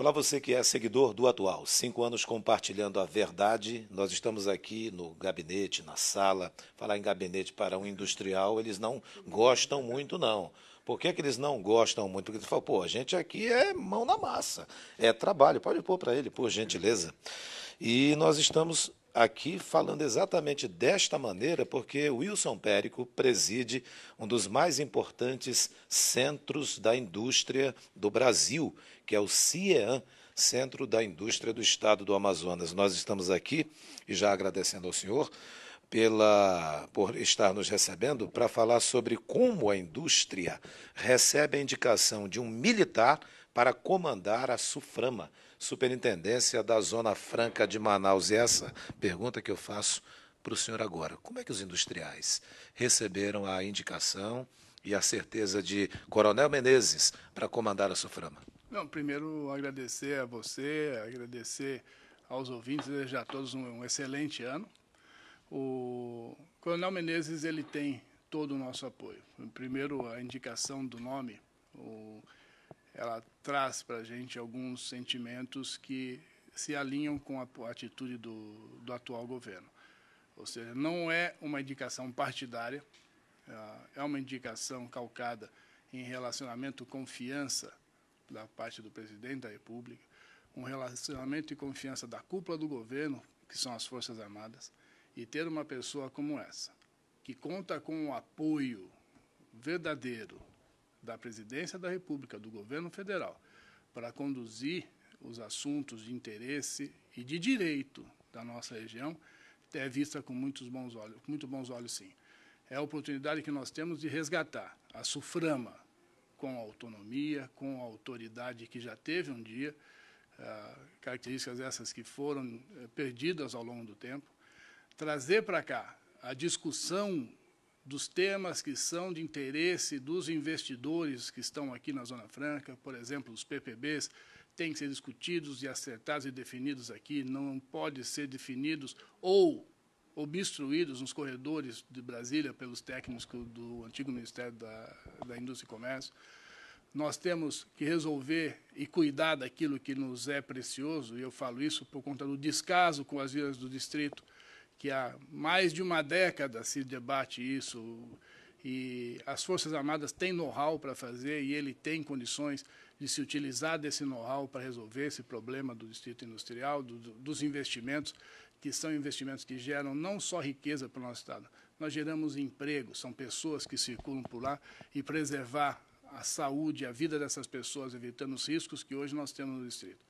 Olá, você que é seguidor do Atual. Cinco anos compartilhando a verdade. Nós estamos aqui no gabinete, na sala. Falar em gabinete para um industrial, eles não gostam muito, não. Por que, é que eles não gostam muito? Porque eles falam, pô, a gente aqui é mão na massa, é trabalho. Pode pôr para ele, por gentileza. E nós estamos aqui falando exatamente desta maneira, porque Wilson Périco preside um dos mais importantes centros da indústria do Brasil, que é o CIEAN, Centro da Indústria do Estado do Amazonas. Nós estamos aqui, e já agradecendo ao senhor, pela, por estar nos recebendo para falar sobre como a indústria recebe a indicação de um militar para comandar a SUFRAMA, Superintendência da Zona Franca de Manaus. E essa pergunta que eu faço para o senhor agora: como é que os industriais receberam a indicação e a certeza de Coronel Menezes para comandar a SUFRAMA? Não, primeiro agradecer a você, agradecer aos ouvintes, desejar a todos um, um excelente ano. O Coronel Menezes ele tem todo o nosso apoio. Primeiro a indicação do nome, o ela traz para a gente alguns sentimentos que se alinham com a atitude do, do atual governo. Ou seja, não é uma indicação partidária, é, é uma indicação calcada em relacionamento confiança da parte do presidente da República, um relacionamento e confiança da cúpula do governo, que são as Forças Armadas, e ter uma pessoa como essa, que conta com o apoio verdadeiro da Presidência da República, do governo federal, para conduzir os assuntos de interesse e de direito da nossa região, é vista com muitos bons olhos, muito bons olhos sim. É a oportunidade que nós temos de resgatar a SUFRAMA com a autonomia, com a autoridade que já teve um dia, ah, características essas que foram eh, perdidas ao longo do tempo, trazer para cá a discussão dos temas que são de interesse dos investidores que estão aqui na Zona Franca, por exemplo, os PPBs, têm que ser discutidos e acertados e definidos aqui, não pode ser definidos ou obstruídos nos corredores de Brasília pelos técnicos do antigo Ministério da, da Indústria e Comércio. Nós temos que resolver e cuidar daquilo que nos é precioso, e eu falo isso por conta do descaso com as vias do distrito, que há mais de uma década se debate isso e as Forças Armadas têm know-how para fazer e ele tem condições de se utilizar desse know-how para resolver esse problema do distrito industrial, do, do, dos investimentos, que são investimentos que geram não só riqueza para o nosso Estado, nós geramos emprego, são pessoas que circulam por lá e preservar a saúde, a vida dessas pessoas, evitando os riscos que hoje nós temos no distrito.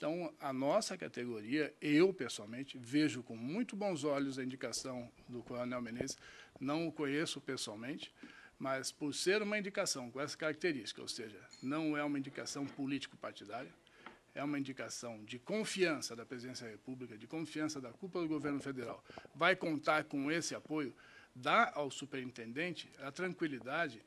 Então, a nossa categoria, eu pessoalmente, vejo com muito bons olhos a indicação do Coronel Menezes. Não o conheço pessoalmente, mas por ser uma indicação com essa característica, ou seja, não é uma indicação político-partidária, é uma indicação de confiança da presidência da República, de confiança da culpa do governo federal. Vai contar com esse apoio, dá ao superintendente a tranquilidade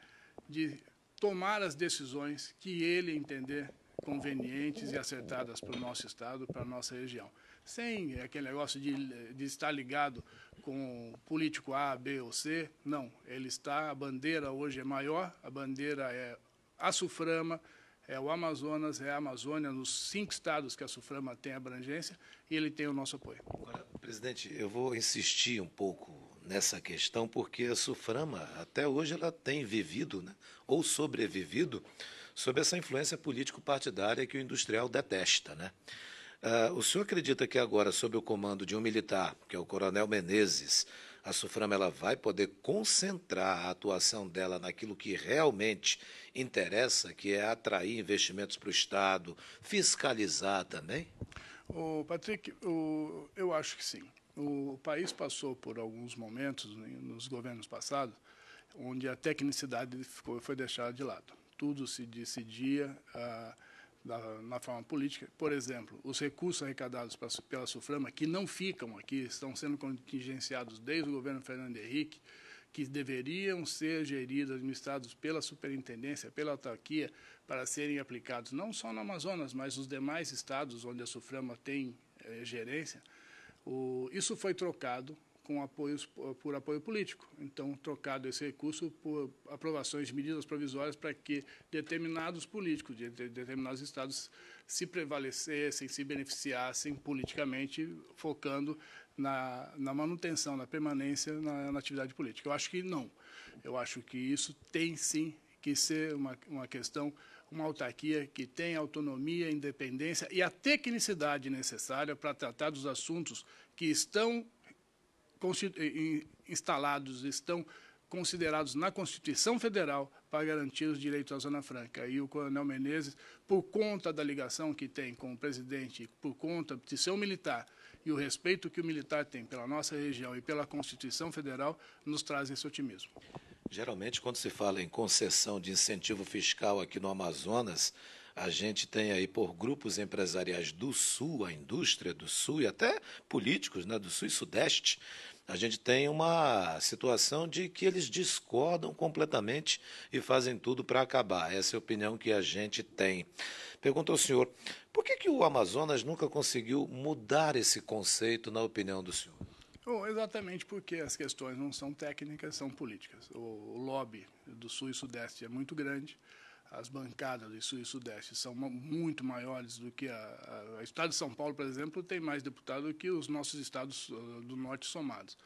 de tomar as decisões que ele entender convenientes e acertadas para o nosso estado, para a nossa região. Sem aquele negócio de, de estar ligado com político A, B ou C, não. Ele está, a bandeira hoje é maior, a bandeira é a Suframa, é o Amazonas, é a Amazônia, nos cinco estados que a Suframa tem abrangência, e ele tem o nosso apoio. Agora, presidente, eu vou insistir um pouco nessa questão, porque a Suframa, até hoje, ela tem vivido, né, ou sobrevivido, sob essa influência político-partidária que o industrial detesta. Né? Uh, o senhor acredita que agora, sob o comando de um militar, que é o Coronel Menezes, a Suframa ela vai poder concentrar a atuação dela naquilo que realmente interessa, que é atrair investimentos para o Estado, fiscalizar também? O Patrick, o, eu acho que sim. O país passou por alguns momentos né, nos governos passados onde a tecnicidade ficou, foi deixada de lado tudo se decidia ah, da, na forma política. Por exemplo, os recursos arrecadados pra, pela Suframa, que não ficam aqui, estão sendo contingenciados desde o governo Fernando Henrique, que deveriam ser geridos, administrados pela superintendência, pela autarquia, para serem aplicados não só no Amazonas, mas nos demais estados onde a Suframa tem eh, gerência, o, isso foi trocado com apoios por apoio político. Então, trocado esse recurso por aprovações de medidas provisórias para que determinados políticos de determinados estados se prevalecessem, se beneficiassem politicamente, focando na, na manutenção, na permanência na, na atividade política. Eu acho que não. Eu acho que isso tem sim que ser uma, uma questão uma autarquia que tem autonomia, independência e a tecnicidade necessária para tratar dos assuntos que estão instalados estão considerados na Constituição Federal para garantir os direitos à Zona Franca. E o Coronel Menezes, por conta da ligação que tem com o presidente, por conta de ser um militar e o respeito que o militar tem pela nossa região e pela Constituição Federal, nos traz esse otimismo. Geralmente, quando se fala em concessão de incentivo fiscal aqui no Amazonas, a gente tem aí por grupos empresariais do Sul, a indústria do Sul e até políticos né, do Sul e Sudeste, a gente tem uma situação de que eles discordam completamente e fazem tudo para acabar. Essa é a opinião que a gente tem. Perguntou o senhor, por que, que o Amazonas nunca conseguiu mudar esse conceito, na opinião do senhor? Bom, oh, exatamente porque as questões não são técnicas, são políticas. O, o lobby do Sul e Sudeste é muito grande as bancadas do Sul e Sudeste são muito maiores do que a, a, a Estado de São Paulo, por exemplo, tem mais deputados do que os nossos estados ah, do Norte somados.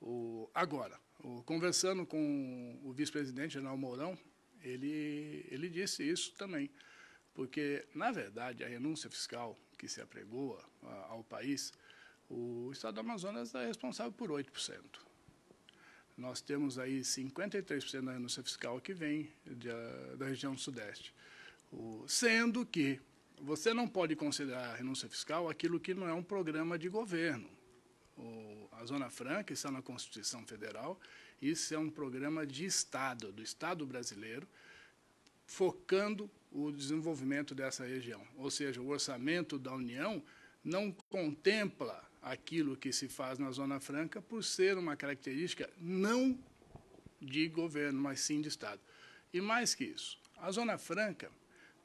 O, agora, o, conversando com o vice-presidente General Mourão, ele, ele disse isso também, porque, na verdade, a renúncia fiscal que se apregoa ah, ao país, o Estado do Amazonas é responsável por 8%. Nós temos aí 53% da renúncia fiscal que vem de, da região sudeste. O, sendo que você não pode considerar a renúncia fiscal aquilo que não é um programa de governo. O, a Zona Franca está na Constituição Federal, isso é um programa de Estado, do Estado brasileiro, focando o desenvolvimento dessa região. Ou seja, o orçamento da União não contempla aquilo que se faz na Zona Franca por ser uma característica não de governo, mas sim de Estado. E mais que isso, a Zona Franca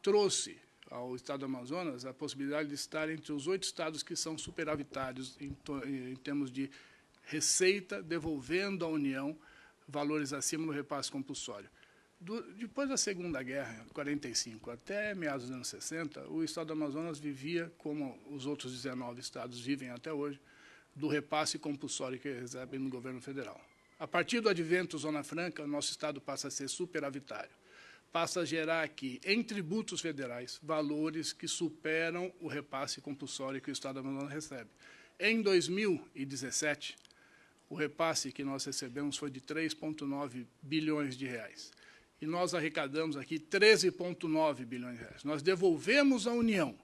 trouxe ao Estado do Amazonas a possibilidade de estar entre os oito estados que são superavitários em, em termos de receita, devolvendo à União valores acima do repasse compulsório do, depois da Segunda Guerra, 45 até meados dos anos 60, o estado do Amazonas vivia, como os outros 19 estados vivem até hoje, do repasse compulsório que recebem no governo federal. A partir do advento Zona Franca, o nosso estado passa a ser superavitário. Passa a gerar aqui, em tributos federais, valores que superam o repasse compulsório que o estado do Amazonas recebe. Em 2017, o repasse que nós recebemos foi de 3,9 bilhões de reais e nós arrecadamos aqui 13,9 bilhões de reais. Nós devolvemos à União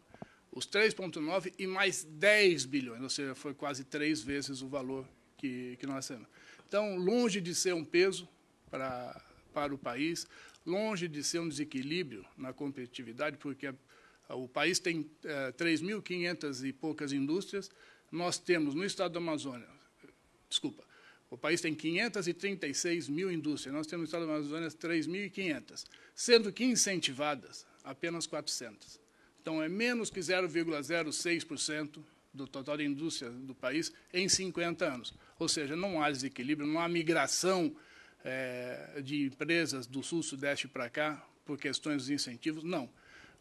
os 3,9 e mais 10 bilhões, ou seja, foi quase três vezes o valor que, que nós temos. Então, longe de ser um peso para, para o país, longe de ser um desequilíbrio na competitividade, porque o país tem é, 3.500 e poucas indústrias, nós temos no estado da Amazônia, desculpa, o país tem 536 mil indústrias, nós temos no estado do Amazonas 3.500, sendo que incentivadas apenas 400. Então, é menos que 0,06% do total de indústria do país em 50 anos. Ou seja, não há desequilíbrio, não há migração é, de empresas do sul-sudeste para cá por questões de incentivos, não.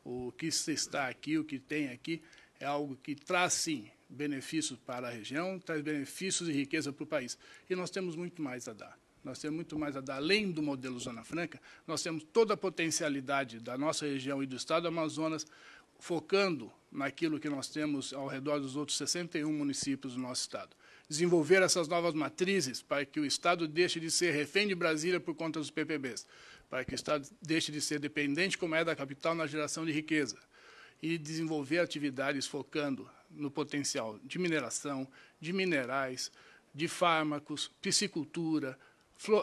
O que se está aqui, o que tem aqui, é algo que traz, sim, benefícios para a região, traz benefícios e riqueza para o país. E nós temos muito mais a dar. Nós temos muito mais a dar. Além do modelo Zona Franca, nós temos toda a potencialidade da nossa região e do estado do Amazonas, focando naquilo que nós temos ao redor dos outros 61 municípios do nosso estado. Desenvolver essas novas matrizes para que o estado deixe de ser refém de Brasília por conta dos PPBs, para que o estado deixe de ser dependente, como é da capital, na geração de riqueza. E desenvolver atividades focando no potencial de mineração, de minerais, de fármacos, piscicultura,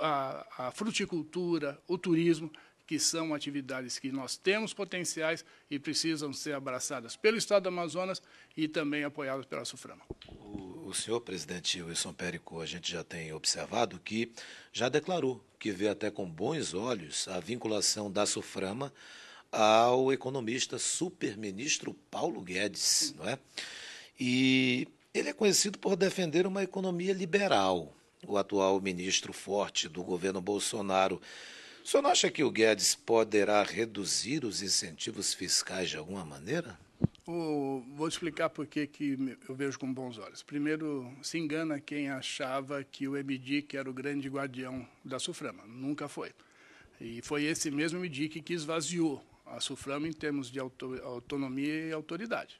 a, fruticultura, o turismo, que são atividades que nós temos potenciais e precisam ser abraçadas pelo Estado do Amazonas e também apoiadas pela SUFRAMA. O, o senhor presidente Wilson Périco, a gente já tem observado que já declarou que vê até com bons olhos a vinculação da SUFRAMA ao economista superministro Paulo Guedes, não é? E ele é conhecido por defender uma economia liberal. O atual ministro forte do governo Bolsonaro o senhor não acha que o Guedes poderá reduzir os incentivos fiscais de alguma maneira? vou explicar por que eu vejo com bons olhos. Primeiro, se engana quem achava que o EBDIC era o grande guardião da Suframa. Nunca foi. E foi esse mesmo EBDIC que esvaziou a SUFRAM em termos de autonomia e autoridade.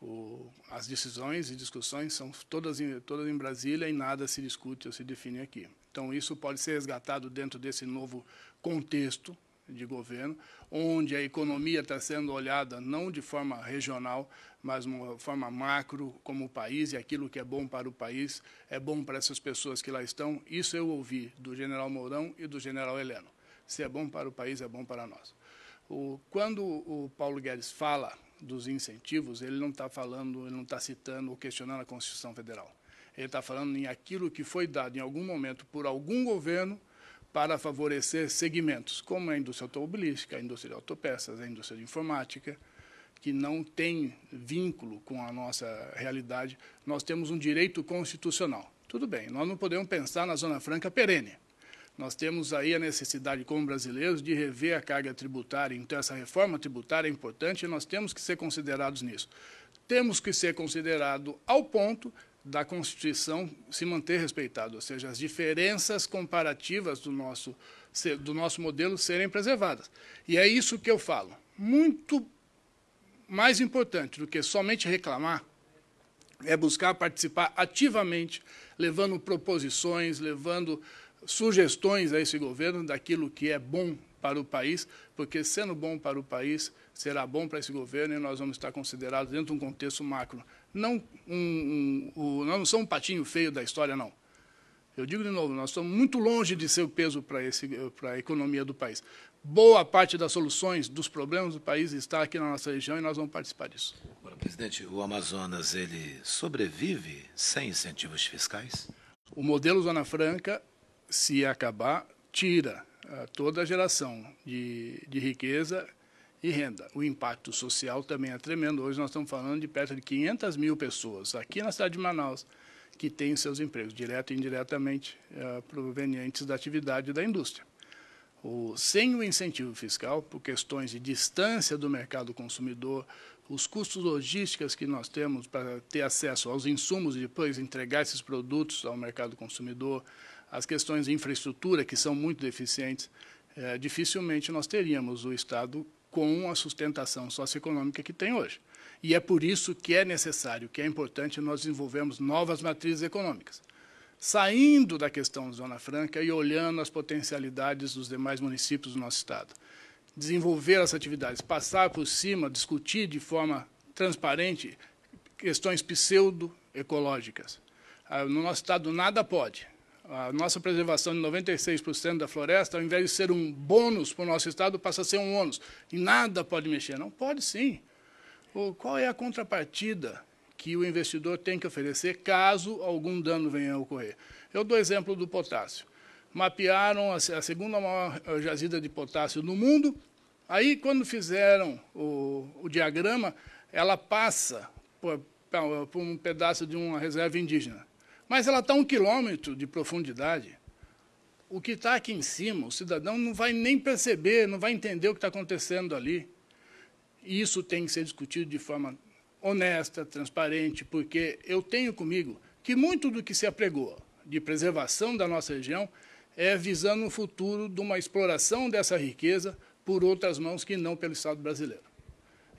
O, as decisões e discussões são todas em, todas em Brasília e nada se discute ou se define aqui. Então, isso pode ser resgatado dentro desse novo contexto de governo, onde a economia está sendo olhada não de forma regional, mas de uma forma macro, como o país, e aquilo que é bom para o país é bom para essas pessoas que lá estão. Isso eu ouvi do general Mourão e do general Heleno. Se é bom para o país, é bom para nós. O, quando o Paulo Guedes fala dos incentivos, ele não está falando, ele não está citando ou questionando a Constituição Federal. Ele está falando em aquilo que foi dado em algum momento por algum governo para favorecer segmentos, como a indústria automobilística, a indústria de autopeças, a indústria de informática, que não tem vínculo com a nossa realidade. Nós temos um direito constitucional. Tudo bem, nós não podemos pensar na Zona Franca perene. Nós temos aí a necessidade, como brasileiros, de rever a carga tributária. Então, essa reforma tributária é importante e nós temos que ser considerados nisso. Temos que ser considerados ao ponto da Constituição se manter respeitado, ou seja, as diferenças comparativas do nosso, do nosso modelo serem preservadas. E é isso que eu falo. Muito mais importante do que somente reclamar é buscar participar ativamente, levando proposições, levando sugestões a esse governo daquilo que é bom para o país, porque sendo bom para o país, será bom para esse governo e nós vamos estar considerados dentro de um contexto macro. Não, um, um, um, não somos um patinho feio da história, não. Eu digo de novo, nós estamos muito longe de ser o peso para, esse, para a economia do país. Boa parte das soluções dos problemas do país está aqui na nossa região e nós vamos participar disso. Agora, presidente, o Amazonas ele sobrevive sem incentivos fiscais? O modelo Zona Franca se acabar, tira ah, toda a geração de, de riqueza e renda. O impacto social também é tremendo. Hoje nós estamos falando de perto de 500 mil pessoas aqui na cidade de Manaus que têm seus empregos, direto e indiretamente ah, provenientes da atividade da indústria. O, sem o incentivo fiscal, por questões de distância do mercado consumidor, os custos logísticos que nós temos para ter acesso aos insumos e depois entregar esses produtos ao mercado consumidor, as questões de infraestrutura, que são muito deficientes, é, dificilmente nós teríamos o Estado com a sustentação socioeconômica que tem hoje. E é por isso que é necessário, que é importante nós desenvolvermos novas matrizes econômicas. Saindo da questão Zona Franca e olhando as potencialidades dos demais municípios do nosso Estado. Desenvolver as atividades, passar por cima, discutir de forma transparente questões pseudo-ecológicas. Ah, no nosso Estado, nada pode. A nossa preservação de 96% da floresta, ao invés de ser um bônus para o nosso Estado, passa a ser um ônus. E nada pode mexer. Não pode sim. O, qual é a contrapartida que o investidor tem que oferecer caso algum dano venha a ocorrer? Eu dou exemplo do potássio. Mapearam a, a segunda maior eh, jazida de potássio no mundo. Aí, quando fizeram o, o diagrama, ela passa por, por um pedaço de uma reserva indígena. Mas ela está a um quilômetro de profundidade. O que está aqui em cima, o cidadão não vai nem perceber, não vai entender o que está acontecendo ali. E isso tem que ser discutido de forma honesta, transparente, porque eu tenho comigo que muito do que se apregou de preservação da nossa região é visando o futuro de uma exploração dessa riqueza por outras mãos que não pelo Estado brasileiro.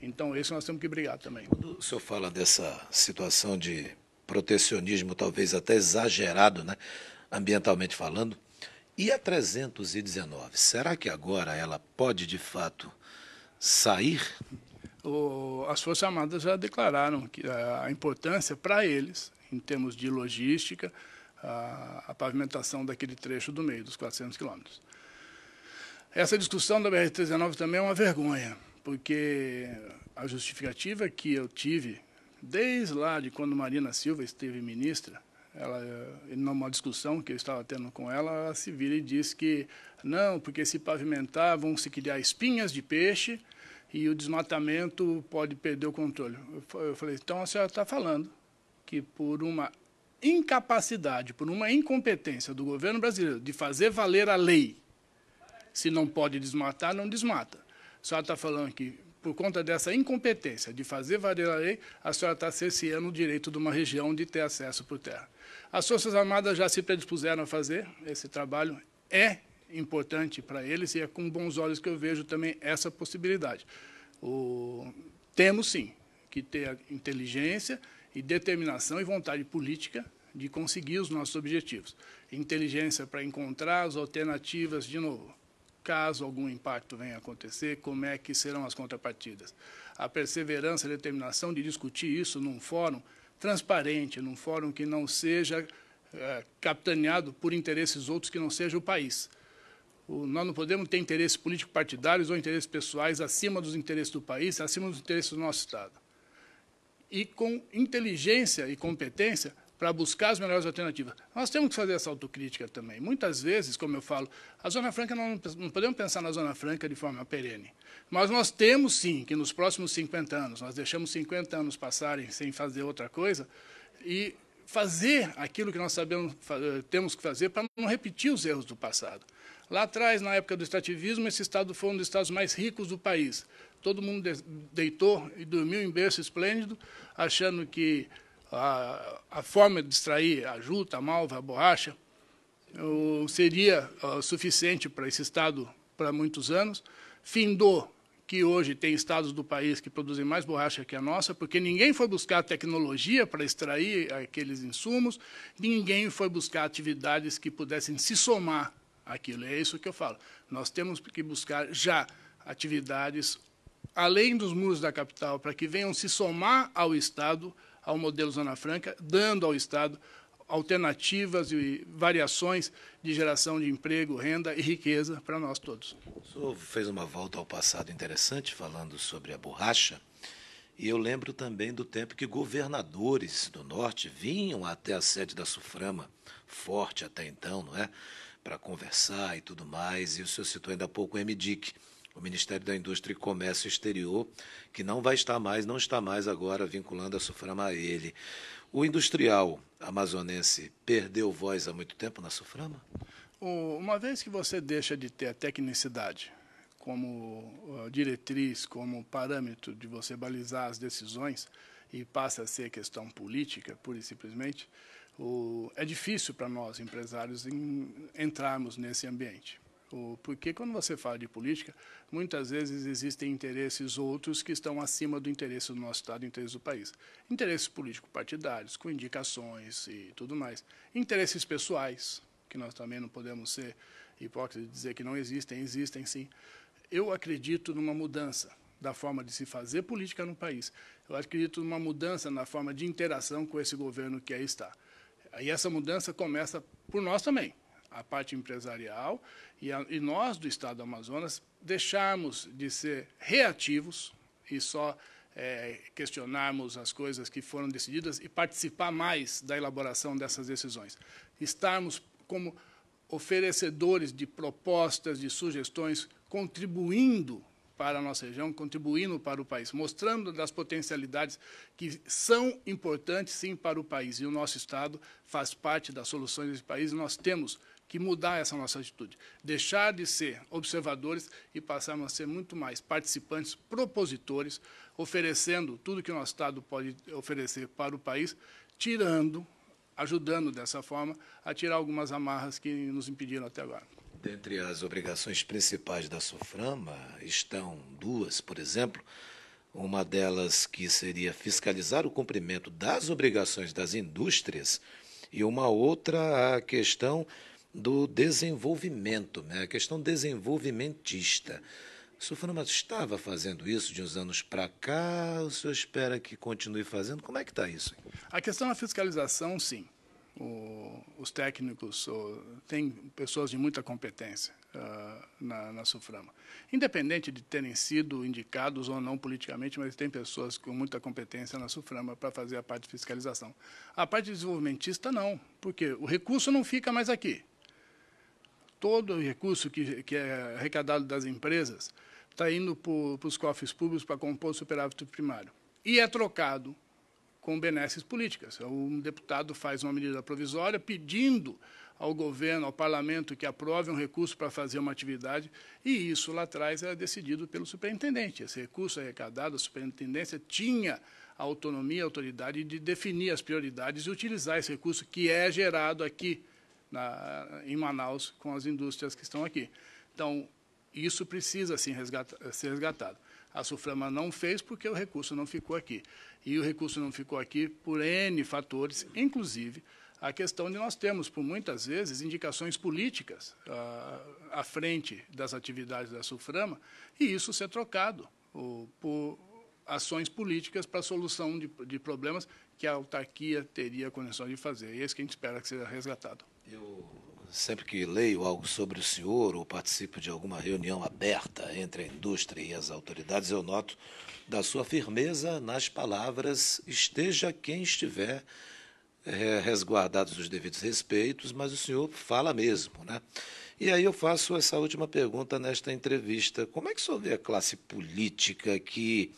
Então, isso nós temos que brigar também. Quando o senhor fala dessa situação de protecionismo talvez até exagerado, né, ambientalmente falando. E a 319, será que agora ela pode de fato sair? O, as Forças Armadas já declararam que a importância para eles, em termos de logística, a, a pavimentação daquele trecho do meio, dos 400 quilômetros. Essa discussão da BR-319 também é uma vergonha, porque a justificativa que eu tive Desde lá de quando Marina Silva esteve ministra, ela, eh, numa discussão que eu estava tendo com ela, ela se vira e diz que não, porque se pavimentar vão se criar espinhas de peixe e o desmatamento pode perder o controle. Eu falei, então a senhora está falando que por uma incapacidade, por uma incompetência do governo brasileiro de fazer valer a lei, se não pode desmatar, não desmata. A senhora está falando que por conta dessa incompetência de fazer valer a lei, a senhora está cerceando o direito de uma região de ter acesso por terra. As Forças Armadas já se predispuseram a fazer esse trabalho, é importante para eles e é com bons olhos que eu vejo também essa possibilidade. O... Temos sim que ter inteligência e determinação e vontade política de conseguir os nossos objetivos. Inteligência para encontrar as alternativas, de novo, caso algum impacto venha a acontecer, como é que serão as contrapartidas. A perseverança e a determinação de discutir isso num fórum transparente, num fórum que não seja é, capitaneado por interesses outros que não seja o país. O, nós não podemos ter interesses político-partidários ou interesses pessoais acima dos interesses do país, acima dos interesses do nosso Estado. E com inteligência e competência, para buscar as melhores alternativas. Nós temos que fazer essa autocrítica também. Muitas vezes, como eu falo, a Zona Franca, nós não podemos pensar na Zona Franca de forma perene. Mas nós temos sim que nos próximos 50 anos, nós deixamos 50 anos passarem sem fazer outra coisa e fazer aquilo que nós sabemos, eh, temos que fazer para não repetir os erros do passado. Lá atrás, na época do extrativismo, esse estado foi um dos estados mais ricos do país. Todo mundo deitou e dormiu em berço esplêndido, achando que a, a forma de extrair a juta, a malva, a borracha, o, seria o, suficiente para esse Estado para muitos anos. Findou que hoje tem estados do país que produzem mais borracha que a nossa, porque ninguém foi buscar tecnologia para extrair aqueles insumos, ninguém foi buscar atividades que pudessem se somar àquilo. É isso que eu falo. Nós temos que buscar já atividades além dos muros da capital, para que venham se somar ao Estado ao modelo Zona Franca, dando ao Estado alternativas e variações de geração de emprego, renda e riqueza para nós todos. O senhor fez uma volta ao passado interessante, falando sobre a borracha. E eu lembro também do tempo que governadores do Norte vinham até a sede da Suframa, forte até então, não é? Para conversar e tudo mais. E o senhor citou ainda há pouco o MDIC o Ministério da Indústria e Comércio Exterior, que não vai estar mais, não está mais agora vinculando a SUFRAMA a ele. O industrial amazonense perdeu voz há muito tempo na SUFRAMA? Uma vez que você deixa de ter a tecnicidade como diretriz, como parâmetro de você balizar as decisões e passa a ser questão política, pura e simplesmente, o, é difícil para nós, empresários, em, entrarmos nesse ambiente. Porque quando você fala de política, muitas vezes existem interesses outros que estão acima do interesse do nosso Estado, do interesse do país. Interesses políticos partidários com indicações e tudo mais. Interesses pessoais, que nós também não podemos ser hipócritas de dizer que não existem, existem sim. Eu acredito numa mudança da forma de se fazer política no país. Eu acredito numa mudança na forma de interação com esse governo que aí está. E essa mudança começa por nós também a parte empresarial e, a, e nós do Estado do Amazonas deixarmos de ser reativos e só é, questionarmos as coisas que foram decididas e participar mais da elaboração dessas decisões. Estarmos como oferecedores de propostas, de sugestões, contribuindo para a nossa região, contribuindo para o país, mostrando das potencialidades que são importantes, sim, para o país. E o nosso Estado faz parte das soluções desse país. E nós temos que mudar essa nossa atitude, deixar de ser observadores e passarmos a ser muito mais participantes, propositores, oferecendo tudo que o nosso Estado pode oferecer para o país, tirando, ajudando dessa forma a tirar algumas amarras que nos impediram até agora. Dentre as obrigações principais da Soframa estão duas, por exemplo, uma delas que seria fiscalizar o cumprimento das obrigações das indústrias e uma outra a questão do desenvolvimento, né? a questão desenvolvimentista. O senhor estava fazendo isso de uns anos para cá, o senhor espera que continue fazendo? Como é que está isso? A questão da fiscalização, sim. O, os técnicos o, têm pessoas de muita competência uh, na, na SUFRAMA. Independente de terem sido indicados ou não politicamente, mas tem pessoas com muita competência na SUFRAMA para fazer a parte de fiscalização. A parte desenvolvimentista, não, porque o recurso não fica mais aqui todo o recurso que, que é arrecadado das empresas está indo para os cofres públicos para compor o superávit primário. E é trocado com benesses políticas. Um deputado faz uma medida provisória pedindo ao governo, ao parlamento, que aprove um recurso para fazer uma atividade, e isso lá atrás era decidido pelo superintendente. Esse recurso arrecadado, a superintendência tinha a autonomia, a autoridade de definir as prioridades e utilizar esse recurso que é gerado aqui na, em Manaus com as indústrias que estão aqui. Então, isso precisa sim, resgata, ser resgatado. A Suframa não fez porque o recurso não ficou aqui. E o recurso não ficou aqui por N fatores, inclusive a questão de nós temos, por muitas vezes, indicações políticas ah, à frente das atividades da Suframa, e isso ser trocado por ações políticas para a solução de, de problemas que a autarquia teria condições de fazer. E é isso que a gente espera que seja resgatado. Eu sempre que leio algo sobre o senhor ou participo de alguma reunião aberta entre a indústria e as autoridades, eu noto da sua firmeza nas palavras, esteja quem estiver é, resguardados os devidos respeitos, mas o senhor fala mesmo, né? E aí eu faço essa última pergunta nesta entrevista. Como é que o senhor vê a classe política que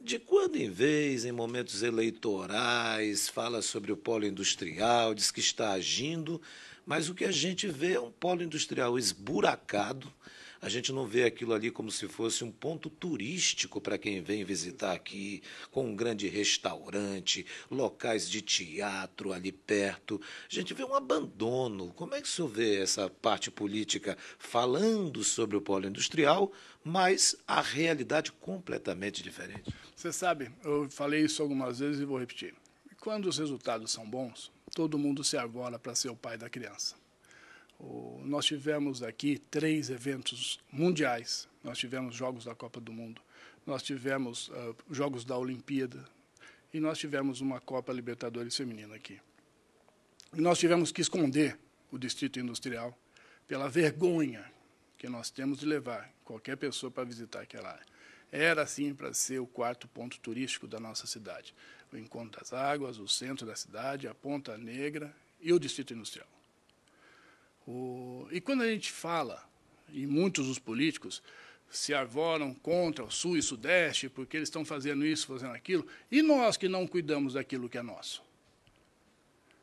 de quando em vez, em momentos eleitorais, fala sobre o polo industrial, diz que está agindo, mas o que a gente vê é um polo industrial esburacado, a gente não vê aquilo ali como se fosse um ponto turístico para quem vem visitar aqui, com um grande restaurante, locais de teatro ali perto. A gente vê um abandono. Como é que o senhor vê essa parte política falando sobre o polo industrial, mas a realidade completamente diferente? Você sabe, eu falei isso algumas vezes e vou repetir. Quando os resultados são bons, todo mundo se arvora para ser o pai da criança. Nós tivemos aqui três eventos mundiais. Nós tivemos Jogos da Copa do Mundo, nós tivemos uh, Jogos da Olimpíada e nós tivemos uma Copa Libertadores Feminina aqui. E nós tivemos que esconder o Distrito Industrial pela vergonha que nós temos de levar qualquer pessoa para visitar aquela área. Era assim para ser o quarto ponto turístico da nossa cidade. O Encontro das Águas, o centro da cidade, a Ponta Negra e o Distrito Industrial. O, e quando a gente fala, e muitos dos políticos se arvoram contra o Sul e Sudeste, porque eles estão fazendo isso, fazendo aquilo, e nós que não cuidamos daquilo que é nosso?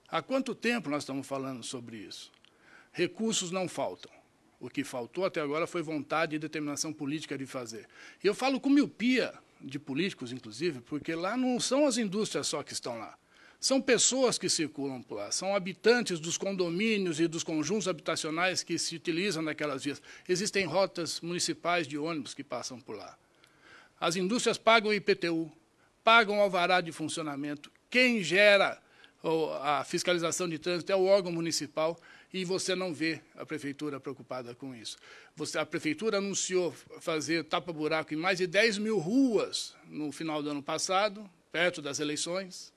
Há quanto tempo nós estamos falando sobre isso? Recursos não faltam. O que faltou até agora foi vontade e determinação política de fazer. E eu falo com miopia de políticos, inclusive, porque lá não são as indústrias só que estão lá. São pessoas que circulam por lá, são habitantes dos condomínios e dos conjuntos habitacionais que se utilizam naquelas vias. Existem rotas municipais de ônibus que passam por lá. As indústrias pagam IPTU, pagam alvará de funcionamento. Quem gera a fiscalização de trânsito é o órgão municipal e você não vê a prefeitura preocupada com isso. Você, a prefeitura anunciou fazer tapa-buraco em mais de 10 mil ruas no final do ano passado, perto das eleições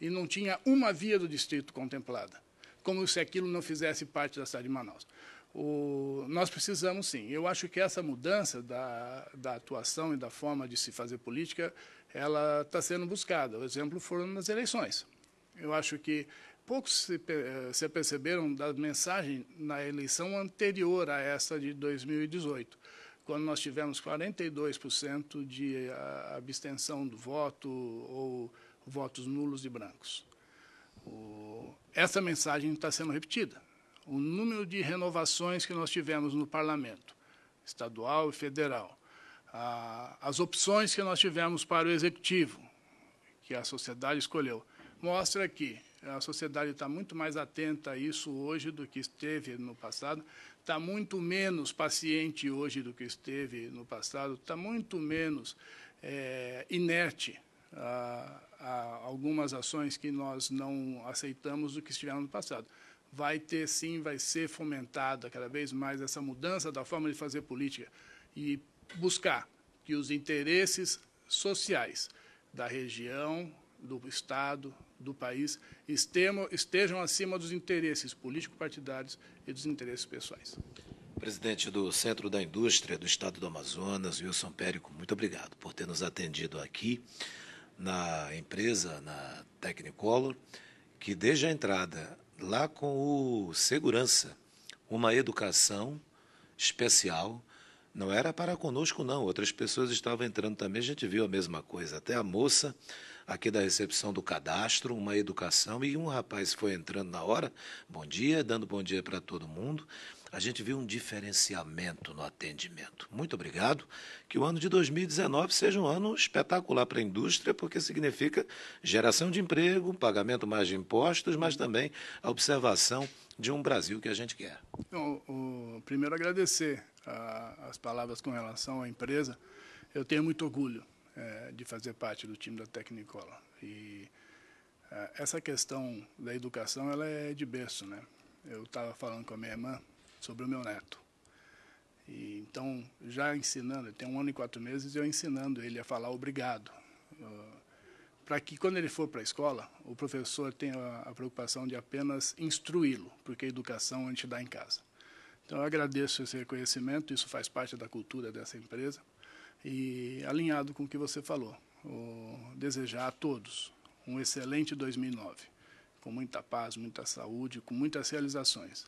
e não tinha uma via do distrito contemplada, como se aquilo não fizesse parte da cidade de Manaus. O, nós precisamos sim. Eu acho que essa mudança da, da atuação e da forma de se fazer política, ela está sendo buscada. O exemplo foram nas eleições. Eu acho que poucos se, eh, se perceberam da mensagem na eleição anterior a essa de 2018 quando nós tivemos 42% de ah, abstenção do voto ou votos nulos e brancos. O, essa mensagem está sendo repetida. O número de renovações que nós tivemos no parlamento, estadual e federal, a, as opções que nós tivemos para o executivo, que a sociedade escolheu, mostra que a sociedade está muito mais atenta a isso hoje do que esteve no passado, está muito menos paciente hoje do que esteve no passado, está muito menos é, inerte a, ah, algumas ações que nós não aceitamos do que estiveram no passado. Vai ter, sim, vai ser fomentada cada vez mais essa mudança da forma de fazer política e buscar que os interesses sociais da região, do Estado, do país estejam acima dos interesses político-partidários e dos interesses pessoais. Presidente do Centro da Indústria do Estado do Amazonas, Wilson Périco, muito obrigado por ter nos atendido aqui na empresa, na Technicolor, que desde a entrada lá com o segurança, uma educação especial. Não era para conosco, não. Outras pessoas estavam entrando também, a gente viu a mesma coisa. Até a moça aqui da recepção do cadastro, uma educação, e um rapaz foi entrando na hora, bom dia, dando bom dia para todo mundo a gente viu um diferenciamento no atendimento. Muito obrigado. Que o ano de 2019 seja um ano espetacular para a indústria, porque significa geração de emprego, pagamento mais de impostos, mas também a observação de um Brasil que a gente quer. o, primeiro, agradecer a, as palavras com relação à empresa. Eu tenho muito orgulho é, de fazer parte do time da Tecnicola. E a, é, essa questão da educação ela é de berço, né? Eu estava falando com a minha irmã sobre o meu neto. E, então, já ensinando, tem um ano e quatro meses, eu ensinando ele a falar obrigado. Uh, ah, para que, quando ele for para a escola, o professor tenha a, a preocupação de apenas instruí-lo, porque a educação a gente dá em casa. Então, eu agradeço esse reconhecimento, isso faz parte da cultura dessa empresa. E alinhado com o que você falou, desejar a todos um excelente 2009, com muita paz, muita saúde, com muitas realizações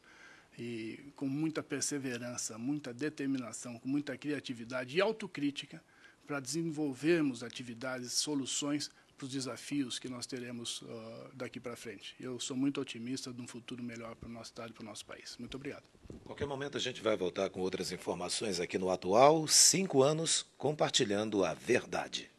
e com muita perseverança, muita determinação, com muita criatividade e autocrítica para desenvolvermos atividades, soluções para os desafios que nós teremos uh, daqui para frente. Eu sou muito otimista de um futuro melhor para a nossa cidade e para o nosso país. Muito obrigado. Qualquer momento a gente vai voltar com outras informações aqui no Atual, cinco anos compartilhando a verdade.